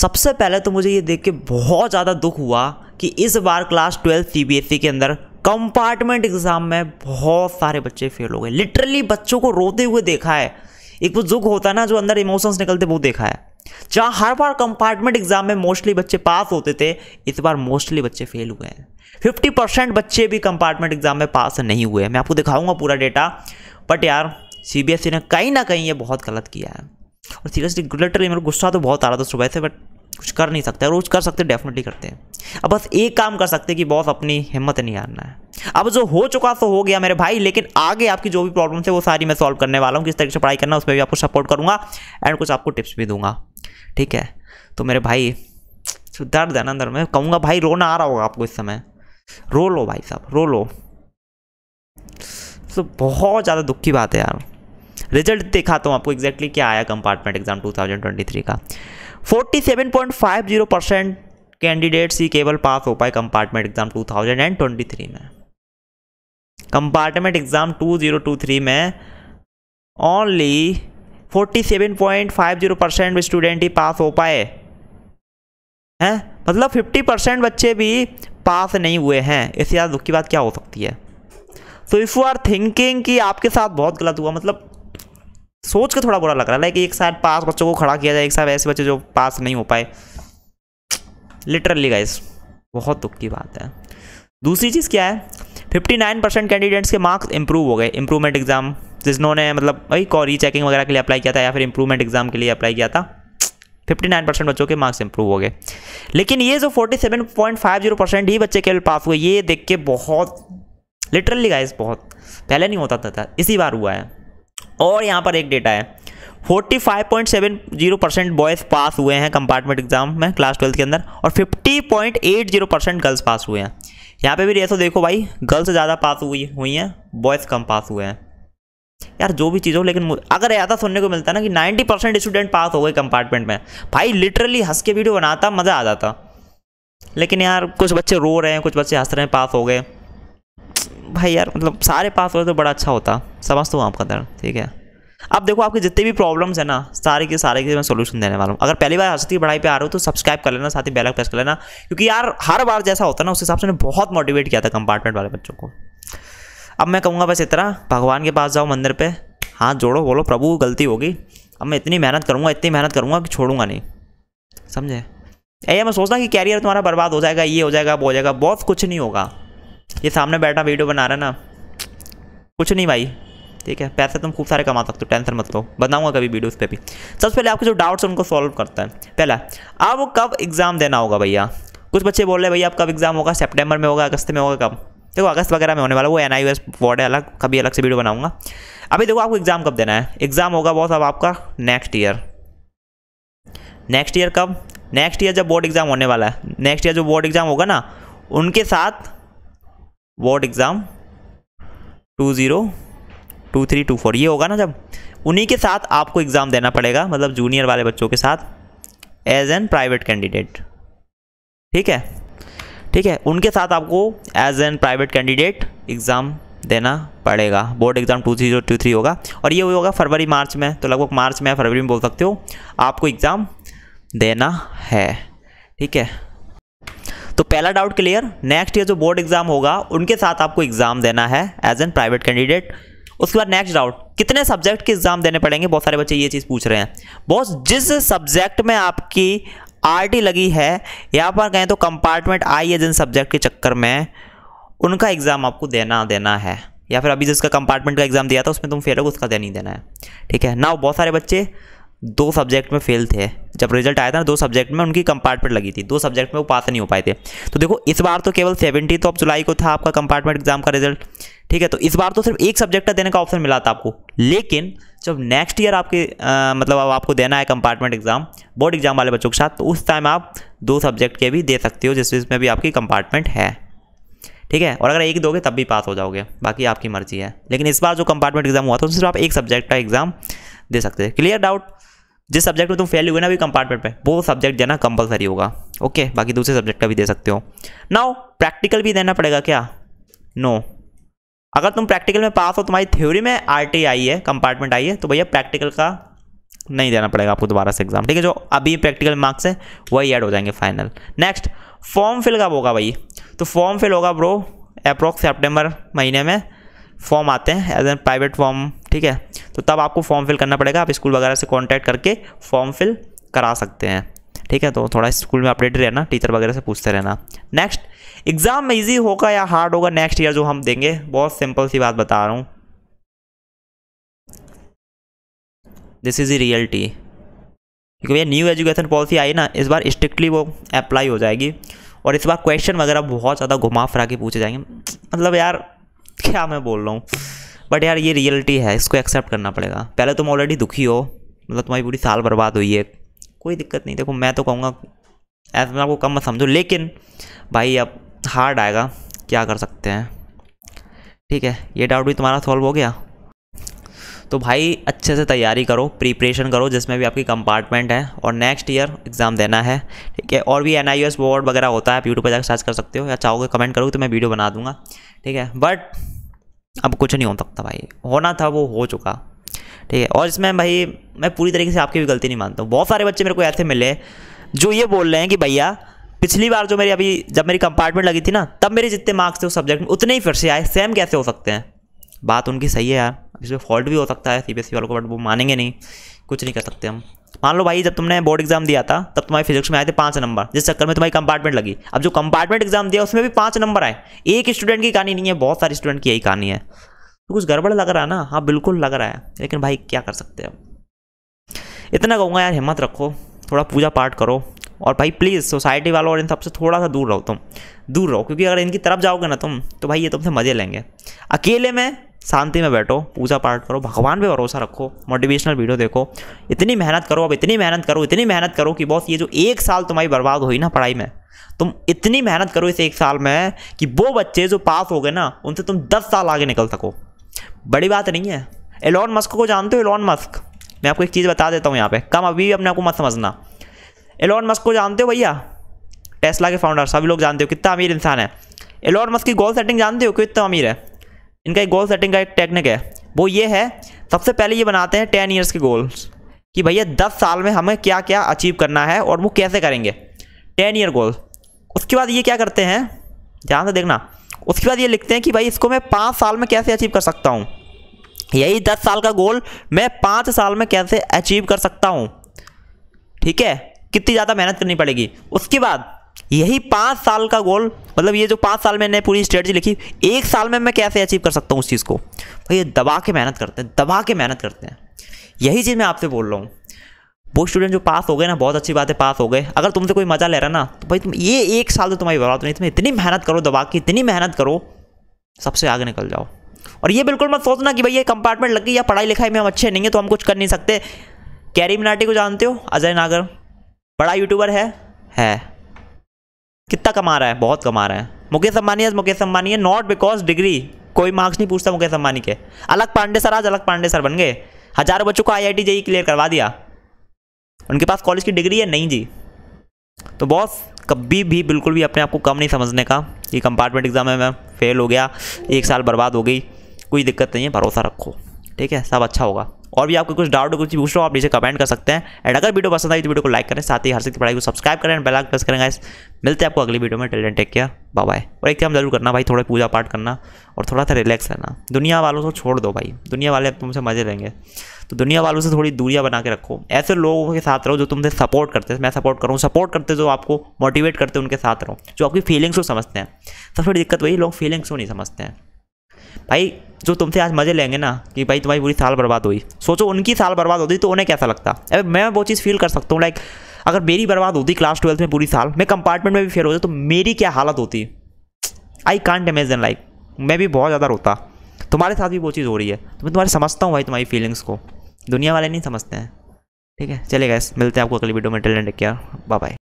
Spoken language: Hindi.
सबसे पहले तो मुझे ये देख के बहुत ज़्यादा दुख हुआ कि इस बार क्लास ट्वेल्थ सी के अंदर कंपार्टमेंट एग्ज़ाम में बहुत सारे बच्चे फेल हो गए लिटरली बच्चों को रोते हुए देखा है एक वो तो जुग होता है ना जो अंदर इमोशंस निकलते वो देखा है जहाँ हर बार कंपार्टमेंट एग्जाम में मोस्टली बच्चे पास होते थे इस बार मोस्टली बच्चे फेल हुए हैं फिफ्टी परसेंट बच्चे भी कंपार्टमेंट एग्जाम में पास नहीं हुए मैं आपको दिखाऊंगा पूरा डेटा बट यार सी e ने कहीं ना कहीं ये बहुत गलत किया है और सीरियसली लिटरली मेरे को गुस्सा तो बहुत आ रहा था सुबह से बट कुछ कर नहीं सकते रोज़ कर सकते डेफिनेटली करते हैं अब बस एक काम कर सकते कि बॉस अपनी हिम्मत नहीं हारना है अब जो हो चुका तो हो गया मेरे भाई लेकिन आगे आपकी जो भी प्रॉब्लम है वो सारी मैं सॉल्व करने वाला हूँ किस तरीके से पढ़ाई करना उसमें भी आपको सपोर्ट करूँगा एंड कुछ आपको टिप्स भी दूंगा ठीक है तो मेरे भाई दर्द है ना अंदर में कहूँगा भाई रोना आ रहा होगा आपको इस समय रो लो भाई साहब रो लो तो बहुत ज़्यादा दुख की बात है यार रिजल्ट दिखाता तो हूँ आपको एक्जैक्टली क्या आया कंपार्टमेंट एग्जाम 2023 का 47.50 परसेंट कैंडिडेट्स ही केवल पास हो पाए कंपार्टमेंट एग्जाम 2023 में कंपार्टमेंट एग्जाम 2023 में ओनली 47.50 परसेंट स्टूडेंट ही पास हो पाए हैं मतलब 50 परसेंट बच्चे भी पास नहीं हुए हैं इससे ज़्यादा दुख की बात क्या हो सकती है so if you are thinking कि आपके साथ बहुत गलत हुआ मतलब सोच के थोड़ा बुरा लग रहा है लाइक एक साथ पास बच्चों को खड़ा किया जाए एक साथ ऐसे बच्चे जो पास नहीं हो पाए लिटरली गाइस बहुत दुख की बात है दूसरी चीज़ क्या है 59 परसेंट कैंडिडेट्स के मार्क्स इम्प्रूव हो गए इंप्रूवमेंट एग्ज़ाम जिन्होंने मतलब वही कॉरी चेकिंग वगैरह के लिए अप्लाई किया था या फिर इम्प्रूवमेंट एग्ज़ाम के लिए अप्लाई किया था 59 परसेंट बच्चों के मार्क्स इंप्रूव हो गए लेकिन ये जो 47.50 परसेंट ही बच्चे केवल पास हुए ये देख के बहुत लिटरली गाइस बहुत पहले नहीं होता था, था इसी बार हुआ है और यहाँ पर एक डेटा है 45.70 परसेंट बॉयज़ पास हुए हैं कंपार्टमेंट एग्जाम में क्लास ट्वेल्थ के अंदर और 50.80 परसेंट गर्ल्स पास हुए हैं यहाँ पे भी रेसो देखो भाई गर्ल्स ज़्यादा पास हुई हुई हैं बॉयज़ कम पास हुए हैं यार जो भी चीज़ हो लेकिन अगर ऐसा सुनने को मिलता ना कि 90 परसेंट स्टूडेंट पास हो गए कंपार्टमेंट में भाई लिटरली हंस के वीडियो बनाता मज़ा आ जाता लेकिन यार कुछ बच्चे रो रहे हैं कुछ बच्चे हंस रहे हैं पास हो गए भाई यार मतलब सारे पास होते तो बड़ा अच्छा होता समझता हूँ आपका दर्द ठीक है अब देखो आपके जितने भी प्रॉब्लम्स है ना सारे के सारे के मैं सोल्यूशन देने वाला हूँ अगर पहली बार हस्ती पढ़ाई पे आ रहे हो तो सब्सक्राइब कर लेना साथ ही बेल प्रेस कर लेना क्योंकि यार हर बार जैसा होता है ना उस हिसाब से मैंने बहुत मोटिवेट किया था कंपार्टमेंट वाले बच्चों को अब मैं कहूँगा बस इतना भगवान के पास जाओ मंदिर पर हाथ जोड़ो बोलो प्रभु गलती होगी अब मैं इतनी मेहनत करूँगा इतनी मेहनत करूँगा कि छोड़ूंगा नहीं समझे ऐ मैं सोचता कि कैरियर तुम्हारा बर्बाद हो जाएगा ये हो जाएगा वो हो जाएगा बहुत कुछ नहीं होगा ये सामने बैठा वीडियो बना रहा है ना कुछ नहीं भाई ठीक है पैसे तुम खूब सारे कमा सकते हो टेंशन मत लो बनाऊंगा कभी वीडियो उस पर भी सबसे पहले आपके जो डाउट्स हैं उनको सॉल्व करता है पहला अब कब एग्ज़ाम देना होगा भैया कुछ बच्चे बोल रहे हैं भैया अब कब एग्ज़ाम होगा सेप्टेम्बर में होगा अगस्त में होगा कब देखो अगस्त वगैरह में होने वाला वो एन आई बोर्ड है अलग कभी अलग से वीडियो बनाऊंगा अभी देखो आपको एग्ज़ाम कब देना है एग्ज़ाम होगा बहुत अब आपका नेक्स्ट ईयर नेक्स्ट ईयर कब नेक्स्ट ईयर जब बोर्ड एग्ज़ाम होने वाला है नेक्स्ट ईयर जो बोर्ड एग्ज़ाम होगा ना उनके साथ what exam two zero two three two four ये होगा ना जब उन्हीं के साथ आपको एग्ज़ाम देना पड़ेगा मतलब जूनियर वाले बच्चों के साथ एज एन प्राइवेट कैंडिडेट ठीक है ठीक है उनके साथ आपको as an private candidate exam देना पड़ेगा board exam two three two three होगा और ये होगा फरवरी मार्च में तो लगभग मार्च में फरवरी में बोल सकते हो आपको एग्ज़ाम देना है ठीक है तो पहला डाउट क्लियर नेक्स्ट ईयर जो बोर्ड एग्जाम होगा उनके साथ आपको एग्जाम देना है एज एन प्राइवेट कैंडिडेट उसके बाद नेक्स्ट डाउट कितने सब्जेक्ट के एग्जाम देने पड़ेंगे बहुत सारे बच्चे ये चीज़ पूछ रहे हैं बॉस जिस सब्जेक्ट में आपकी आरटी लगी है यहाँ पर कहें तो कंपार्टमेंट आई है जिन सब्जेक्ट के चक्कर में उनका एग्ज़ाम आपको देना देना है या फिर अभी जिसका कंपार्टमेंट का एग्ज़ाम दिया था उसमें तुम फेल हो उसका देना ही देना है ठीक है ना बहुत सारे बच्चे दो सब्जेक्ट में फेल थे जब रिजल्ट आया था ना दो सब्जेक्ट में उनकी कंपार्टमेंट लगी थी दो सब्जेक्ट में वो पास नहीं हो पाए थे तो देखो इस बार तो केवल सेवेंटी तो ऑफ जुलाई को था आपका कंपार्टमेंट एग्जाम का रिजल्ट ठीक है तो इस बार तो सिर्फ एक सब्जेक्ट का देने का ऑप्शन मिला था आपको लेकिन जब नेक्स्ट ईयर आपके आ, मतलब अब आपको देना है कंपार्टमेंट एग्जाम बोर्ड एग्जाम वाले बच्चों के साथ तो उस टाइम आप दो सब्जेक्ट के भी दे सकते हो जिस जिसमें भी आपकी कंपार्टमेंट है ठीक है और अगर एक दोगे तब भी पास हो जाओगे बाकी आपकी मर्जी है लेकिन इस बार जो कंपार्टमेंट एग्जाम हुआ था उसमें सिर्फ आप एक सब्जेक्ट का एग्जाम दे सकते हैं क्लियर डाउट जिस सब्जेक्ट में तुम फेल हुए ना अभी कंपार्टमेंट में वो सब्जेक्ट देना कंपलसरी होगा ओके बाकी दूसरे सब्जेक्ट का भी दे सकते हो नाउ प्रैक्टिकल भी देना पड़ेगा क्या नो no. अगर तुम प्रैक्टिकल में पास हो तुम्हारी थ्योरी में आर आई है कंपार्टमेंट आई है तो भैया प्रैक्टिकल का नहीं देना पड़ेगा आपको दोबारा से एग्जाम ठीक है जो अभी प्रैक्टिकल मार्क्स है वही ऐड हो जाएंगे फाइनल नेक्स्ट फॉर्म फिल कब होगा भाई तो फॉर्म फिल होगा ब्रो अप्रोक्स सेप्टेम्बर महीने में फॉर्म आते हैं एज ए प्राइवेट फॉर्म ठीक है तो तब आपको फॉर्म फिल करना पड़ेगा आप स्कूल वगैरह से कॉन्टैक्ट करके फॉर्म फिल करा सकते हैं ठीक है तो थोड़ा स्कूल में अपडेटेड रहना टीचर वगैरह से पूछते रहना नेक्स्ट एग्ज़ाम में ईजी होगा या हार्ड होगा नेक्स्ट ईयर जो हम देंगे बहुत सिंपल सी बात बता रहा हूँ दिस इज़ ए रियलिटी क्योंकि भैया न्यू एजुकेशन पॉलिसी आई ना इस बार स्ट्रिक्टली वो अप्लाई हो जाएगी और इस बार क्वेश्चन वगैरह बहुत ज़्यादा घुमा फिरा के पूछे जाएंगे मतलब यार क्या मैं बोल रहा हूँ बट यार ये रियलिटी है इसको एक्सेप्ट करना पड़ेगा पहले तुम ऑलरेडी दुखी हो मतलब तुम्हारी पूरी साल बर्बाद हुई है कोई दिक्कत नहीं देखो मैं तो कहूँगा ऐसा मैं आपको कम मत समझो लेकिन भाई अब हार्ड आएगा क्या कर सकते हैं ठीक है ये डाउट भी तुम्हारा सॉल्व हो गया तो भाई अच्छे से तैयारी करो प्रिपरेशन करो जिसमें भी आपकी कंपार्टमेंट है और नेक्स्ट ईयर एग्ज़ाम देना है ठीक है और भी एन आई वगैरह होता है आप यूट्यूब पर जाकर सर्च कर सकते हो या चाहोगे कमेंट करोगे तो मैं वीडियो बना दूंगा ठीक है बट अब कुछ नहीं हो सकता भाई होना था वो हो चुका ठीक है और इसमें भाई मैं पूरी तरीके से आपकी भी गलती नहीं मानता हूँ बहुत सारे बच्चे मेरे को ऐसे मिले जो ये बोल रहे हैं कि भैया पिछली बार जो मेरी अभी जब मेरी कंपार्टमेंट लगी थी ना तब मेरे जितने मार्क्स थे उस सब्जेक्ट में उतने ही फिर से आए सेम कैसे हो सकते हैं बात उनकी सही है यार इसमें फॉल्ट भी हो सकता है सी बी e वालों को बट वो मानेंगे नहीं कुछ नहीं कर सकते हम मान लो भाई जब तुमने बोर्ड एग्जाम दिया था तब तुम्हारी फिजिक्स में आए थे पाँच नंबर जिस चक्कर में तुम्हारी कंपार्टमेंट लगी अब जो कंपार्टमेंट एग्जाम दिया उसमें भी पाँच नंबर आए एक स्टूडेंट की कहानी नहीं है बहुत सारे स्टूडेंट की यही कहानी है तो कुछ गड़बड़ लग रहा है ना हाँ बिल्कुल लग रहा है लेकिन भाई क्या कर सकते हैं इतना कहूँगा यार हिम्मत रखो थोड़ा पूजा पाठ करो और भाई प्लीज़ सोसाइटी वालों और इन सबसे थोड़ा सा दूर रहो तुम दूर रहो क्योंकि अगर इनकी तरफ जाओगे ना तुम तो भाई ये तुमसे मज़े लेंगे अकेले में शांति में बैठो पूजा पाठ करो भगवान पे भरोसा रखो मोटिवेशनल वीडियो देखो इतनी मेहनत करो अब इतनी मेहनत करो इतनी मेहनत करो कि बॉस ये जो एक साल तुम्हारी बर्बाद हुई ना पढ़ाई में तुम इतनी मेहनत करो इस एक साल में कि वो बच्चे जो पास हो गए ना उनसे तुम दस साल आगे निकल सको बड़ी बात नहीं है एलॉन मस्क को जानते हो एलॉन मस्क मैं आपको एक चीज़ बता देता हूँ यहाँ पे कम अभी भी अपने आपको मत समझना एलॉन मस्क को जानते हो भैया टेस्ला के फाउंडर सभी लोग जानते हो कितना अमीर इंसान है एलॉन मस्क की गोल सेटिंग जानते हो कितना अमीर है इनका एक गोल सेटिंग का एक टेक्निक है वो ये है सबसे पहले ये बनाते हैं टेन ईयर्स के गोल्स कि भैया दस साल में हमें क्या क्या अचीव करना है और वो कैसे करेंगे टेन ईयर गोल उसके बाद ये क्या करते हैं ध्यान से देखना उसके बाद ये लिखते हैं कि भाई इसको मैं पाँच साल में कैसे अचीव कर सकता हूँ यही दस साल का गोल मैं पाँच साल में कैसे अचीव कर सकता हूँ ठीक है कितनी ज़्यादा मेहनत करनी पड़ेगी उसके बाद यही पाँच साल का गोल मतलब ये जो पाँच साल मैंने पूरी स्ट्रेटजी लिखी एक साल में मैं कैसे अचीव कर सकता हूँ उस चीज़ को भाई ये दबा के मेहनत करते हैं दबा के मेहनत करते हैं यही चीज़ मैं आपसे बोल रहा हूँ वो स्टूडेंट जो पास हो गए ना बहुत अच्छी बात है पास हो गए अगर तुमसे कोई मज़ा ले रहा ना तो भाई तुम ये एक साल तो तुम्हारी बर्बाद नहीं तुम्हें इतनी मेहनत करो दबा के इतनी मेहनत करो सबसे आगे निकल जाओ और ये बिल्कुल मत सोचना कि भाई ये कंपार्टमेंट लग गई या पढ़ाई लिखाई में हम अच्छे नहीं हैं तो हम कुछ कर नहीं सकते कैरी मिनाटी को जानते हो अजय नागर बड़ा यूट्यूबर है है कितना कमा रहा है बहुत कमा रहा है मुकेश अंबानी मुकेश अंबानी है नॉट बिकॉज डिग्री कोई मार्क्स नहीं पूछता मुकेश अंबानी के अलग पांडे सर आज अलग पांडे सर बन गए हजारों बच्चों को आई आई टी क्लियर करवा दिया उनके पास कॉलेज की डिग्री है नहीं जी तो बॉस कभी भी बिल्कुल भी अपने आप को कम नहीं समझने का ये कंपार्टमेंट एग्ज़ाम में मैं फेल हो गया एक साल बर्बाद हो गई कोई दिक्कत नहीं है भरोसा रखो ठीक है सब अच्छा होगा और भी आपको कुछ डाउट कुछ भी पूछ हो आप नीचे कमेंट कर सकते हैं एंड अगर वीडियो पसंद आई तो वीडियो को लाइक करें साथ ही हर सकती पढ़ाई को सब्सक्राइब करें बेल आइकन प्रेस करें गाइस मिलते हैं आपको अगली वीडियो में talent take care bye bye और एक काम जरूर करना भाई थोड़ा पूजा पाठ करना और थोड़ा सा रिलैक्स रहना दुनिया वालों को छोड़ दो भाई दुनिया वाले अब तुमसे मजे लेंगे तो दुनिया वालों से थोड़ी दूरियाँ बना के रखो ऐसे लोगों के साथ रहो जो तुमसे सपोर्ट करते हैं मैं सपोर्ट करूँ सपोर्ट करते जो आपको मोटिवेट करते हैं उनके साथ रहो जो आपकी फीलिंग्स को समझते हैं सबसे बड़ी दिक्कत वही लोग फीलिंग्स को नहीं समझते हैं भाई जो तुमसे आज मज़े लेंगे ना कि भाई तुम्हारी पूरी साल बर्बाद हुई सोचो उनकी साल बर्बाद होती तो उन्हें कैसा लगता अब मैं वो चीज़ फील कर सकता हूँ लाइक अगर मेरी बर्बाद होती क्लास ट्वेल्थ में पूरी साल मैं कंपार्टमेंट में भी फेल होता तो मेरी क्या हालत होती आई कॉन्ट इमेजन लाइक मैं भी बहुत ज़्यादा रोता तुम्हारे साथ भी वो चीज़ हो रही है तो मैं तुम्हारे समझता हूँ भाई तुम्हारी फीलिंग्स को दुनिया वाले नहीं समझते हैं ठीक है चलेगा मिलते हैं आपको अगली वीडियो में टेलेंट केयर बाय बाय